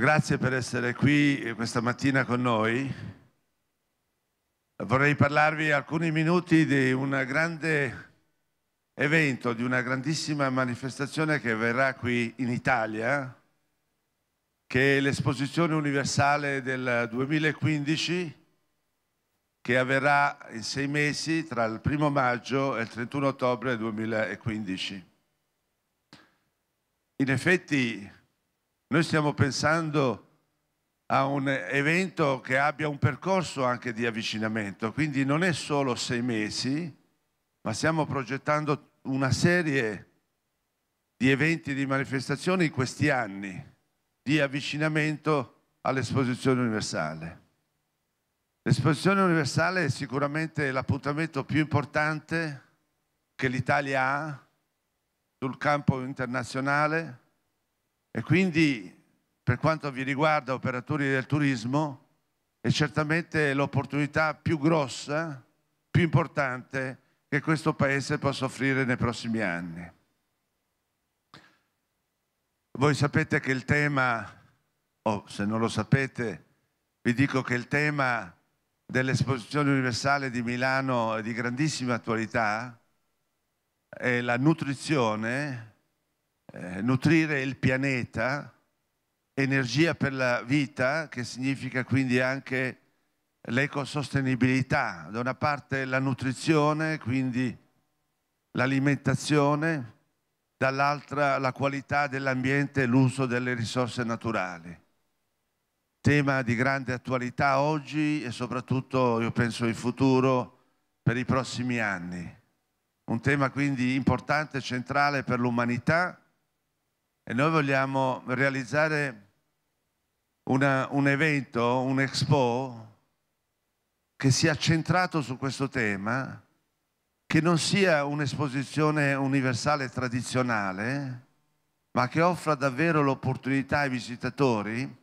Grazie per essere qui eh, questa mattina con noi. Vorrei parlarvi alcuni minuti di un grande evento, di una grandissima manifestazione che verrà qui in Italia, che è l'Esposizione Universale del 2015, che avverrà in sei mesi tra il 1 maggio e il 31 ottobre 2015. In effetti noi stiamo pensando a un evento che abbia un percorso anche di avvicinamento, quindi non è solo sei mesi, ma stiamo progettando una serie di eventi, di manifestazioni in questi anni di avvicinamento all'esposizione universale. L'esposizione universale è sicuramente l'appuntamento più importante che l'Italia ha sul campo internazionale e quindi, per quanto vi riguarda, operatori del turismo, è certamente l'opportunità più grossa, più importante che questo Paese possa offrire nei prossimi anni. Voi sapete che il tema, o se non lo sapete, vi dico che il tema dell'esposizione universale di Milano è di grandissima attualità, è la nutrizione eh, nutrire il pianeta, energia per la vita, che significa quindi anche l'ecosostenibilità, da una parte la nutrizione, quindi l'alimentazione, dall'altra la qualità dell'ambiente e l'uso delle risorse naturali. Tema di grande attualità oggi e soprattutto, io penso, in futuro per i prossimi anni. Un tema quindi importante, centrale per l'umanità e noi vogliamo realizzare una, un evento, un expo che sia centrato su questo tema, che non sia un'esposizione universale tradizionale, ma che offra davvero l'opportunità ai visitatori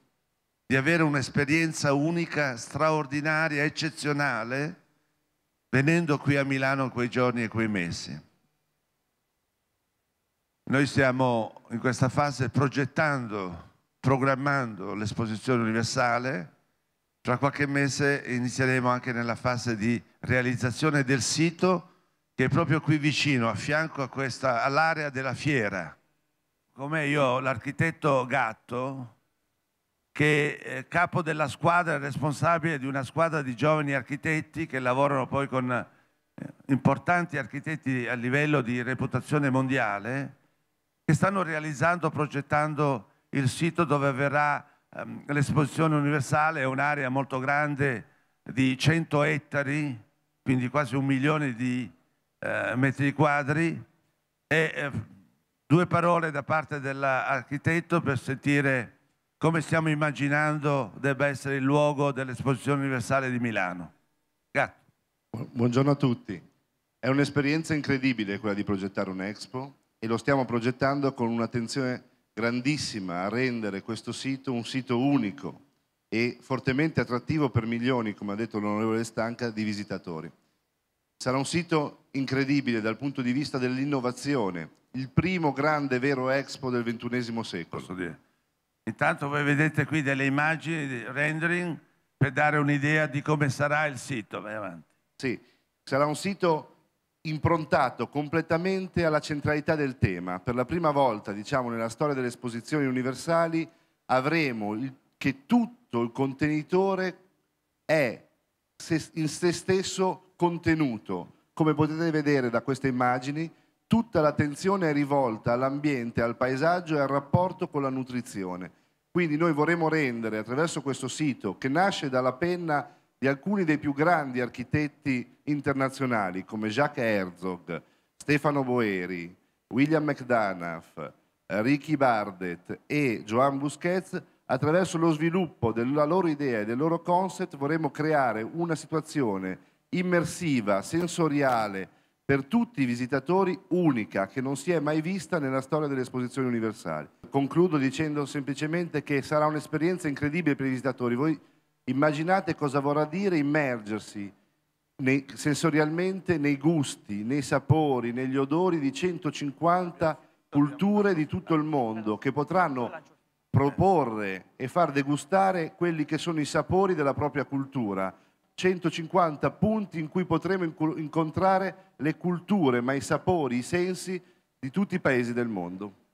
di avere un'esperienza unica, straordinaria, eccezionale, venendo qui a Milano quei giorni e quei mesi. Noi stiamo in questa fase progettando, programmando l'esposizione universale. Tra qualche mese inizieremo anche nella fase di realizzazione del sito che è proprio qui vicino, a fianco all'area della fiera. Come io, l'architetto Gatto, che è capo della squadra, responsabile di una squadra di giovani architetti che lavorano poi con eh, importanti architetti a livello di reputazione mondiale, che stanno realizzando, progettando il sito dove verrà ehm, l'esposizione universale, è un'area molto grande di 100 ettari, quindi quasi un milione di eh, metri quadri e eh, due parole da parte dell'architetto per sentire come stiamo immaginando debba essere il luogo dell'esposizione universale di Milano. Grazie. Buongiorno a tutti. È un'esperienza incredibile quella di progettare un'Expo e lo stiamo progettando con un'attenzione grandissima a rendere questo sito un sito unico e fortemente attrattivo per milioni, come ha detto l'onorevole Stanca, di visitatori. Sarà un sito incredibile dal punto di vista dell'innovazione, il primo grande vero expo del XXI secolo. Intanto voi vedete qui delle immagini, di rendering, per dare un'idea di come sarà il sito. Vai avanti. Sì, sarà un sito improntato completamente alla centralità del tema. Per la prima volta, diciamo, nella storia delle esposizioni universali, avremo il, che tutto il contenitore è se, in se stesso contenuto. Come potete vedere da queste immagini, tutta l'attenzione è rivolta all'ambiente, al paesaggio e al rapporto con la nutrizione. Quindi noi vorremmo rendere attraverso questo sito, che nasce dalla penna di alcuni dei più grandi architetti internazionali come Jacques Herzog, Stefano Boeri, William McDonough, Ricky Bardet e Joan Busquets, attraverso lo sviluppo della loro idea e del loro concept vorremmo creare una situazione immersiva, sensoriale, per tutti i visitatori unica, che non si è mai vista nella storia delle esposizioni universali. Concludo dicendo semplicemente che sarà un'esperienza incredibile per i visitatori. Voi Immaginate cosa vorrà dire immergersi nei, sensorialmente nei gusti, nei sapori, negli odori di 150 culture di tutto il mondo che potranno proporre e far degustare quelli che sono i sapori della propria cultura. 150 punti in cui potremo incontrare le culture, ma i sapori, i sensi di tutti i paesi del mondo.